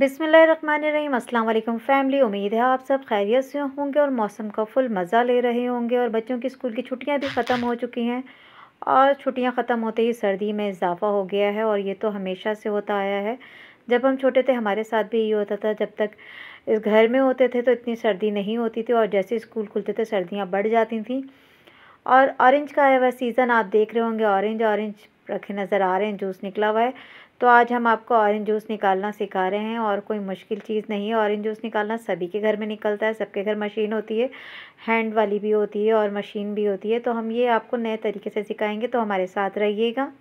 बिसमीम अल्लाम फैमिली उम्मीद है आप सब खैरियत से होंगे और मौसम का फुल मज़ा ले रहे होंगे और बच्चों की स्कूल की छुट्टियां भी ख़त्म हो चुकी हैं और छुट्टियां ख़त्म होते ही सर्दी में इजाफ़ा हो गया है और ये तो हमेशा से होता आया है जब हम छोटे थे हमारे साथ भी यही होता था जब तक इस घर में होते थे तो इतनी सर्दी नहीं होती थी और जैसे स्कूल खुलते थे सर्दियाँ बढ़ जाती थी और ऑरेंज का आया हुआ सीज़न आप देख रहे होंगे ऑरेंज ऑरेंज रखे नज़र आ रहे हैं जूस निकला हुआ है तो आज हम आपको ऑरेंज जूस निकालना सिखा रहे हैं और कोई मुश्किल चीज़ नहीं है ऑरेंज जूस निकालना सभी के घर में निकलता है सबके घर मशीन होती है हैंड वाली भी होती है और मशीन भी होती है तो हम ये आपको नए तरीके से सिखाएंगे तो हमारे साथ रहिएगा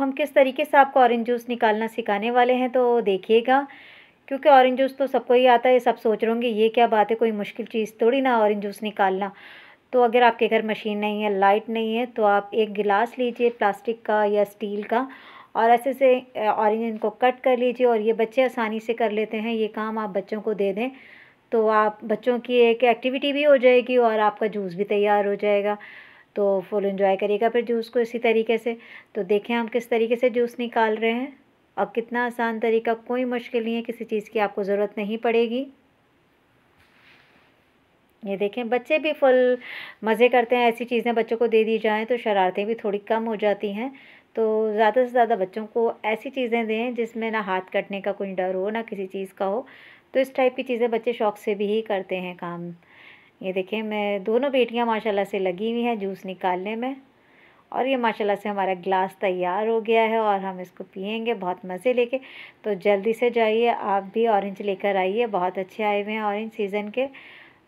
हम किस तरीके से आपको ऑरेंज जूस निकालना सिखाने वाले हैं तो देखिएगा क्योंकि ऑरेंज जूस तो सबको ही आता है सब सोच रहे होंगे ये क्या बात है कोई मुश्किल चीज़ थोड़ी ना ऑरेंज जूस निकालना तो अगर आपके घर मशीन नहीं है लाइट नहीं है तो आप एक गिलास लीजिए प्लास्टिक का या स्टील का और ऐसे से ऑरेंज इनको कट कर लीजिए और ये बच्चे आसानी से कर लेते हैं ये काम आप बच्चों को दे दें तो आप बच्चों की एक एक्टिविटी भी हो जाएगी और आपका जूस भी तैयार हो जाएगा तो फुल इन्जॉय करिएगा फिर जूस को इसी तरीके से तो देखें हम किस तरीके से जूस निकाल रहे हैं और कितना आसान तरीका कोई मुश्किल नहीं है किसी चीज़ की आपको ज़रूरत नहीं पड़ेगी ये देखें बच्चे भी फुल मज़े करते हैं ऐसी चीज़ें बच्चों को दे दी जाएँ तो शरारतें भी थोड़ी कम हो जाती हैं तो ज़्यादा से ज़्यादा बच्चों को ऐसी चीज़ें दें जिसमें ना हाथ कटने का कोई डर हो ना किसी चीज़ का हो तो इस टाइप की चीज़ें बच्चे शौक़ से भी ही करते हैं काम ये देखिए मैं दोनों बेटियाँ माशाल्लाह से लगी हुई हैं जूस निकालने में और ये माशाल्लाह से हमारा गिलास तैयार हो गया है और हम इसको पियेंगे बहुत मज़े लेके तो जल्दी से जाइए आप भी ऑरेंज लेकर आइए बहुत अच्छे आए हुए हैं ऑरेंज सीज़न के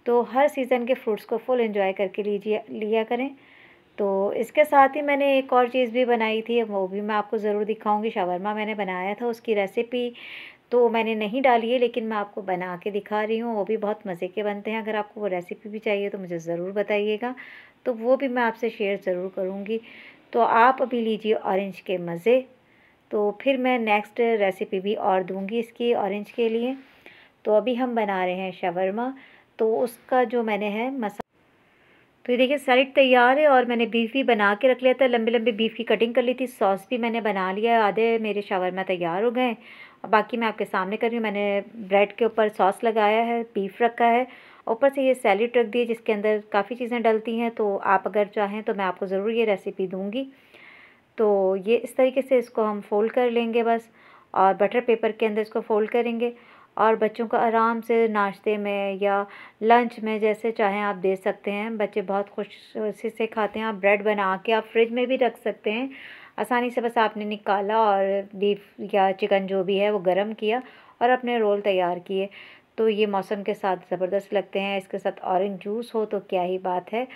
तो हर सीज़न के फ्रूट्स को फुल इन्जॉय करके लीजिए लिया करें तो इसके साथ ही मैंने एक और चीज़ भी बनाई थी वो भी मैं आपको ज़रूर दिखाऊंगी शावरमा मैंने बनाया था उसकी रेसिपी तो मैंने नहीं डाली है लेकिन मैं आपको बना के दिखा रही हूँ वो भी बहुत मज़े के बनते हैं अगर आपको वो रेसिपी भी चाहिए तो मुझे ज़रूर बताइएगा तो वो भी मैं आपसे शेयर ज़रूर करूँगी तो आप अभी लीजिए ऑरेंज के मज़े तो फिर मैं नेक्स्ट रेसिपी भी और दूँगी इसकी ऑरेंज के लिए तो अभी हम बना रहे हैं शवरमा तो उसका जो मैंने है मसा तो ये देखिए सैलड तैयार है और मैंने बीफ भी बना के रख लिया था लंबे लंबे बीफ की कटिंग कर ली थी सॉस भी मैंने बना लिया आधे मेरे शावरमा तैयार हो गए और बाकी मैं आपके सामने कर रही हूँ मैंने ब्रेड के ऊपर सॉस लगाया है बीफ रखा है ऊपर से ये सैलड रख दिए जिसके अंदर काफ़ी चीज़ें डलती हैं तो आप अगर चाहें तो मैं आपको ज़रूर ये रेसिपी दूँगी तो ये इस तरीके से इसको हम फोल्ड कर लेंगे बस और बटर पेपर के अंदर इसको फोल्ड करेंगे और बच्चों को आराम से नाश्ते में या लंच में जैसे चाहें आप दे सकते हैं बच्चे बहुत खुशी से खाते हैं आप ब्रेड बना के आप फ्रिज में भी रख सकते हैं आसानी से बस आपने निकाला और बीफ या चिकन जो भी है वो गर्म किया और अपने रोल तैयार किए तो ये मौसम के साथ ज़बरदस्त लगते हैं इसके साथ ऑरेंज जूस हो तो क्या ही बात है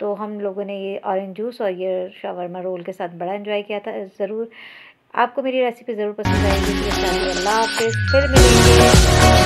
तो हम लोगों ने ये ऑरेंज जूस और ये शावरमा रोल के साथ बड़ा इन्जॉय किया था ज़रूर आपको मेरी रेसिपी ज़रूर पसंद आएगी तो अल्लाह फिर मिलेंगे